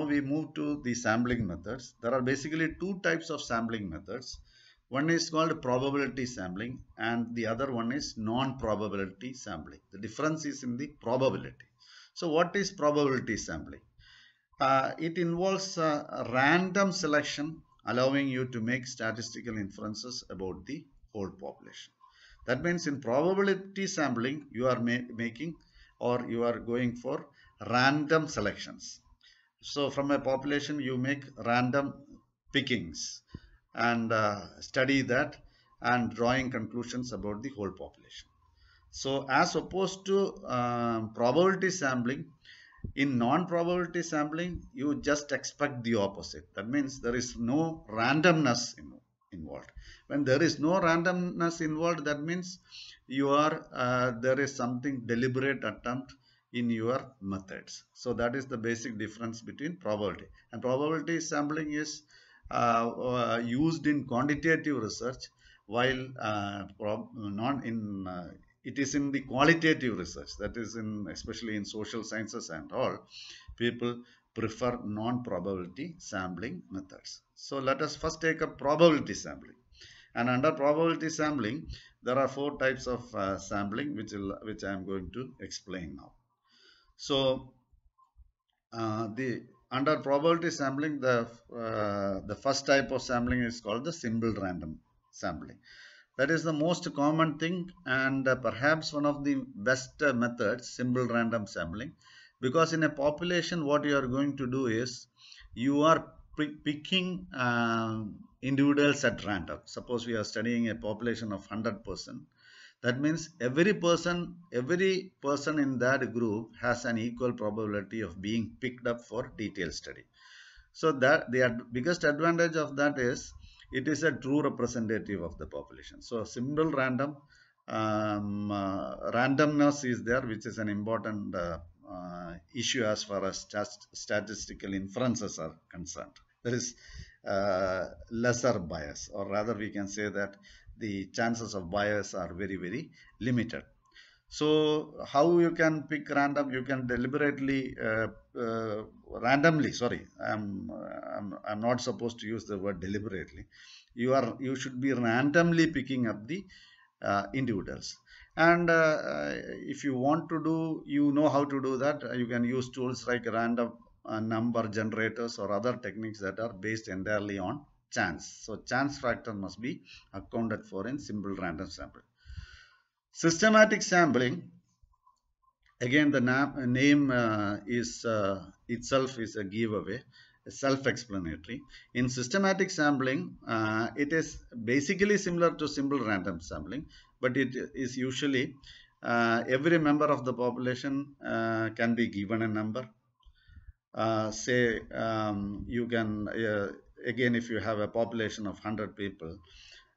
Now we move to the sampling methods. There are basically two types of sampling methods. One is called probability sampling and the other one is non-probability sampling. The difference is in the probability. So what is probability sampling? Uh, it involves uh, random selection allowing you to make statistical inferences about the whole population. That means in probability sampling you are ma making or you are going for random selections so from a population you make random pickings and uh, study that and drawing conclusions about the whole population so as opposed to uh, probability sampling in non-probability sampling you just expect the opposite that means there is no randomness in, involved when there is no randomness involved that means you are uh, there is something deliberate attempt in your methods. So that is the basic difference between probability. And probability sampling is uh, uh, used in quantitative research while uh, non in uh, it is in the qualitative research that is in especially in social sciences and all people prefer non-probability sampling methods. So let us first take up probability sampling. And under probability sampling, there are four types of uh, sampling which, will, which I am going to explain now. So uh, the under probability sampling, the uh, the first type of sampling is called the simple random sampling. That is the most common thing and uh, perhaps one of the best methods, simple random sampling. Because in a population, what you are going to do is you are picking uh, individuals at random. Suppose we are studying a population of 100 person that means every person, every person in that group has an equal probability of being picked up for detailed study. So that the ad biggest advantage of that is it is a true representative of the population. So simple random um, uh, randomness is there, which is an important uh, uh, issue as far as statistical inferences are concerned. There is uh, lesser bias, or rather, we can say that the chances of bias are very very limited so how you can pick random you can deliberately uh, uh, randomly sorry I'm, I'm i'm not supposed to use the word deliberately you are you should be randomly picking up the uh, individuals and uh, if you want to do you know how to do that you can use tools like random uh, number generators or other techniques that are based entirely on chance. So chance factor must be accounted for in simple random sampling. Systematic sampling, again the na name uh, is uh, itself is a giveaway, self-explanatory. In systematic sampling, uh, it is basically similar to simple random sampling, but it is usually uh, every member of the population uh, can be given a number uh, say um, you can uh, again if you have a population of 100 people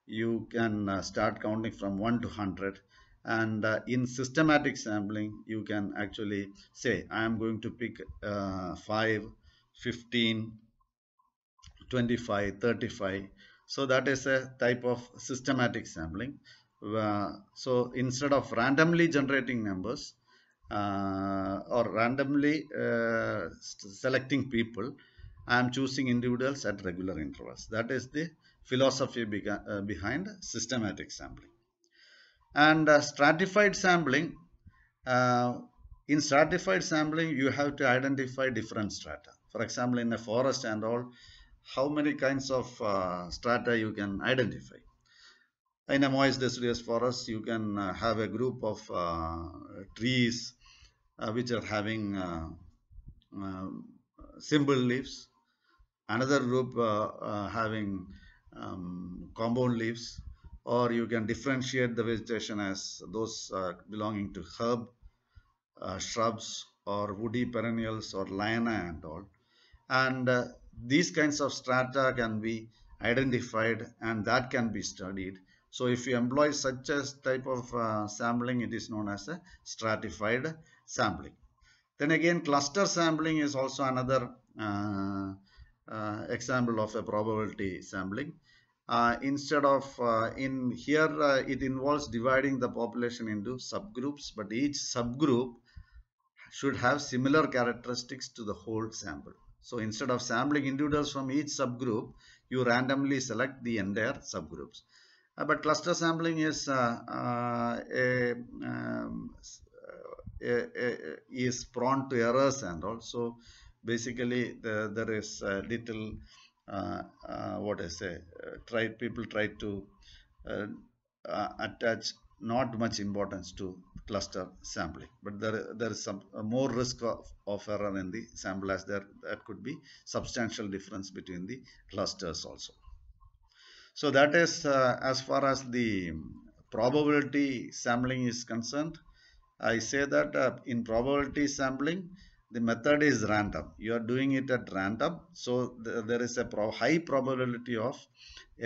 you can uh, start counting from 1 to 100 and uh, in systematic sampling you can actually say i am going to pick uh, 5 15 25 35 so that is a type of systematic sampling uh, so instead of randomly generating numbers uh, or randomly uh, selecting people I am choosing individuals at regular intervals. That is the philosophy uh, behind systematic sampling. And uh, stratified sampling, uh, in stratified sampling, you have to identify different strata. For example, in a forest and all, how many kinds of uh, strata you can identify. In a moist deciduous forest, you can uh, have a group of trees which are having um, simple leaves another group uh, uh, having um, compound leaves or you can differentiate the vegetation as those belonging to herb uh, shrubs or woody perennials or liana and all and uh, these kinds of strata can be identified and that can be studied so if you employ such a type of uh, sampling it is known as a stratified sampling then again cluster sampling is also another uh, uh, example of a probability sampling. Uh, instead of uh, in here uh, it involves dividing the population into subgroups but each subgroup should have similar characteristics to the whole sample. So instead of sampling individuals from each subgroup you randomly select the entire subgroups. Uh, but cluster sampling is uh, a um, is prone to errors and also basically the, there is little uh, uh, what I say uh, try people try to attach not much importance to cluster sampling but there there is some more risk of, of error in the sample as there that could be substantial difference between the clusters also so that is uh, as far as the probability sampling is concerned i say that uh, in probability sampling the method is random you are doing it at random so th there is a pro high probability of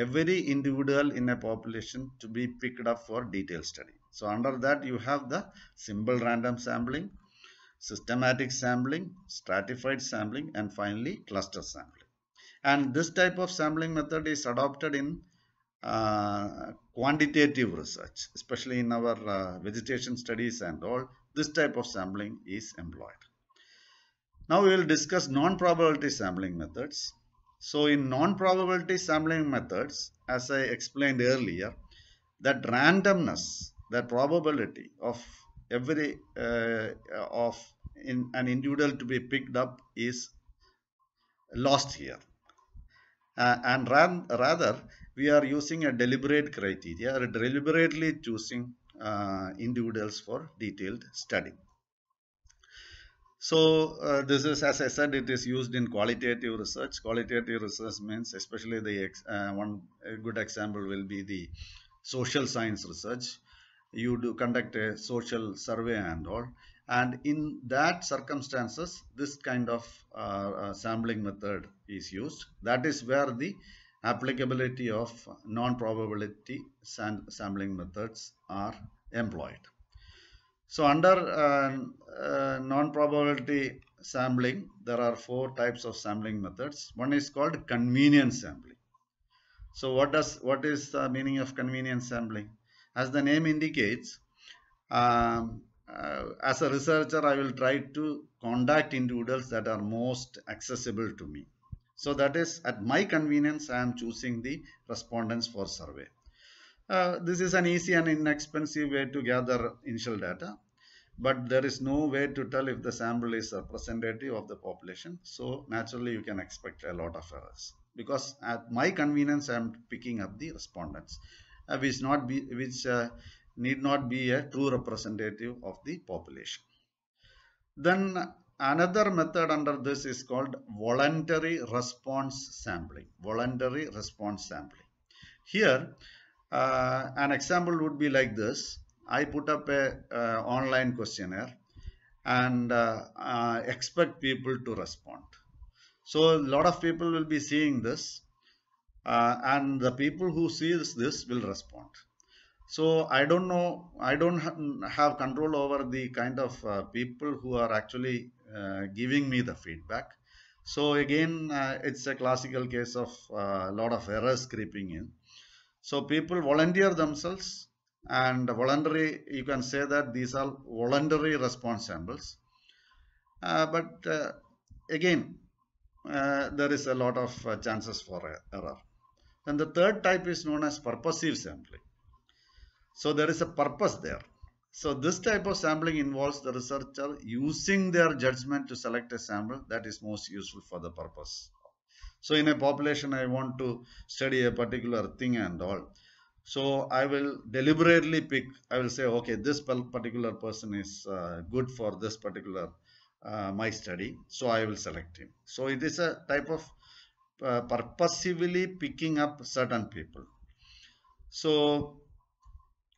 every individual in a population to be picked up for detailed study so under that you have the simple random sampling systematic sampling stratified sampling and finally cluster sampling and this type of sampling method is adopted in uh, quantitative research especially in our uh, vegetation studies and all this type of sampling is employed now we will discuss non-probability sampling methods. So in non-probability sampling methods, as I explained earlier, that randomness, that probability of every uh, of in an individual to be picked up is lost here. Uh, and ran, rather, we are using a deliberate criteria, deliberately choosing uh, individuals for detailed study. So uh, this is, as I said, it is used in qualitative research. Qualitative research means, especially the uh, one good example will be the social science research. You do conduct a social survey and all, and in that circumstances, this kind of uh, uh sampling method is used. That is where the applicability of non-probability sam sampling methods are employed. So under uh, uh, non-probability sampling, there are four types of sampling methods. One is called convenient sampling. So what does what is the meaning of convenient sampling? As the name indicates, um, uh, as a researcher, I will try to contact individuals that are most accessible to me. So that is at my convenience, I am choosing the respondents for survey. Uh, this is an easy and inexpensive way to gather initial data, but there is no way to tell if the sample is representative of the population. So naturally, you can expect a lot of errors because at my convenience, I'm picking up the respondents, uh, which not be which uh, need not be a true representative of the population. Then another method under this is called voluntary response sampling. Voluntary response sampling. Here, uh, an example would be like this. I put up a uh, online questionnaire and uh, expect people to respond. So a lot of people will be seeing this uh, and the people who sees this will respond. So I don't know, I don't ha have control over the kind of uh, people who are actually uh, giving me the feedback. So again, it's a classical case of a lot of errors creeping in. So people volunteer themselves and voluntary, you can say that these are voluntary response samples. Uh, but uh, again, uh, there is a lot of uh, chances for error. Then the third type is known as purposive sampling. So there is a purpose there. So this type of sampling involves the researcher using their judgment to select a sample that is most useful for the purpose. So in a population, I want to study a particular thing and all. So I will deliberately pick, I will say, okay, this particular person is uh, good for this particular uh, my study. So I will select him. So it is a type of uh, purposively picking up certain people. So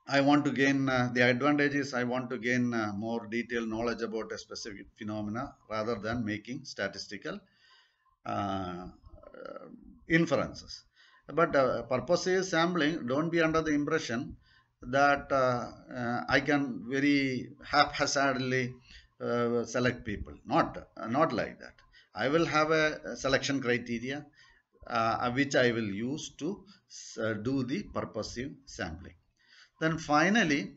I want to gain, uh, the advantage is I want to gain uh, more detailed knowledge about a specific phenomena rather than making statistical uh, uh, inferences. But uh, purpose is sampling, don't be under the impression that uh, I can very haphazardly select people. Not, not like that. I will have a selection criteria uh, which I will use to uh, do the purposive sampling. Then finally,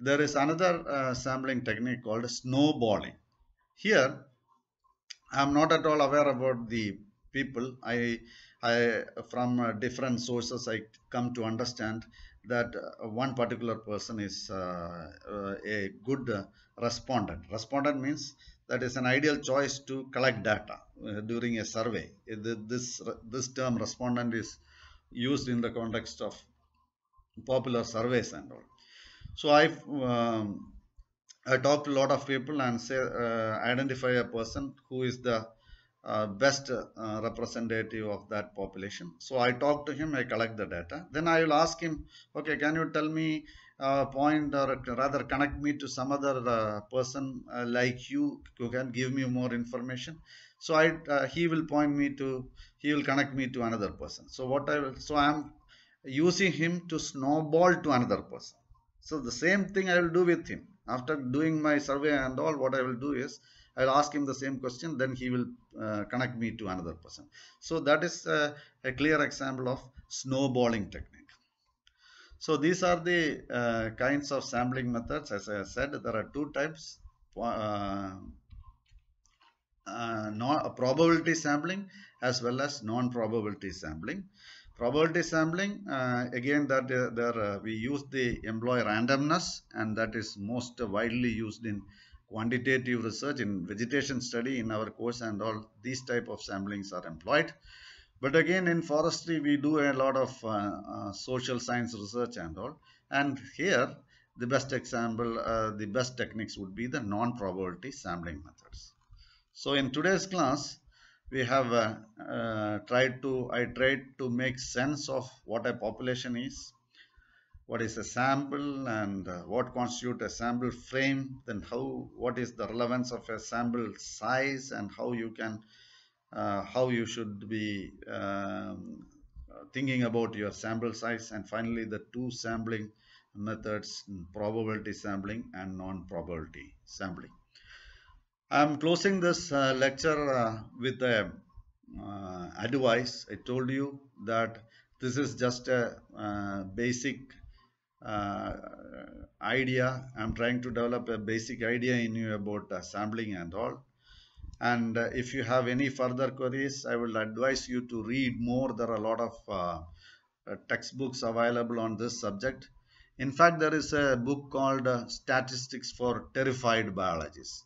there is another uh, sampling technique called snowballing. Here, I am not at all aware about the people i i from uh, different sources i come to understand that uh, one particular person is uh, uh a good respondent respondent means that is an ideal choice to collect data uh, during a survey uh, this this term respondent is used in the context of popular surveys and all so i um, i talk to a lot of people and say identify a person who is the uh, best uh, representative of that population. So I talk to him, I collect the data. Then I will ask him, okay, can you tell me a uh, point or rather connect me to some other uh, person uh, like you who can give me more information. So I, he will point me to, he will connect me to another person. So what I will, so I am using him to snowball to another person. So the same thing I will do with him. After doing my survey and all, what I will do is, I'll ask him the same question then he will uh, connect me to another person. So that is uh, a clear example of snowballing technique. So these are the uh, kinds of sampling methods as I said there are two types uh, uh, non probability sampling as well as non-probability sampling. Probability sampling again that there we use the employ randomness and that is most widely used in quantitative research in vegetation study in our course and all these type of samplings are employed but again in forestry we do a lot of uh, uh, social science research and all and here the best example uh, the best techniques would be the non-probability sampling methods so in today's class we have uh, uh, tried to i tried to make sense of what a population is what is a sample and uh, what constitute a sample frame then how what is the relevance of a sample size and how you can uh, how you should be um, thinking about your sample size and finally the two sampling methods probability sampling and non-probability sampling i'm closing this uh, lecture uh, with a uh, advice i told you that this is just a uh, basic uh, idea i'm trying to develop a basic idea in you about uh, sampling and all and uh, if you have any further queries i will advise you to read more there are a lot of textbooks available on this subject in fact, there is a book called uh, Statistics for Terrified Biologists.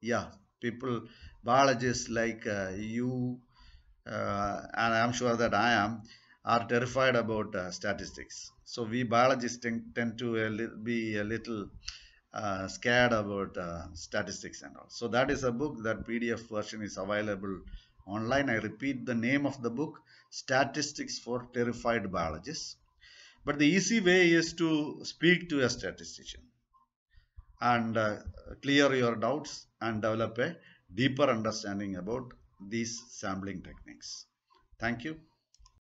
Yeah, people, biologists like uh, you, uh, and I'm sure that I am, are terrified about uh, statistics. So we biologists ten tend to be a little uh, scared about uh, statistics and all. So that is a book. That PDF version is available online. I repeat the name of the book, Statistics for Terrified Biologists. But the easy way is to speak to a statistician and uh, clear your doubts and develop a deeper understanding about these sampling techniques. Thank you.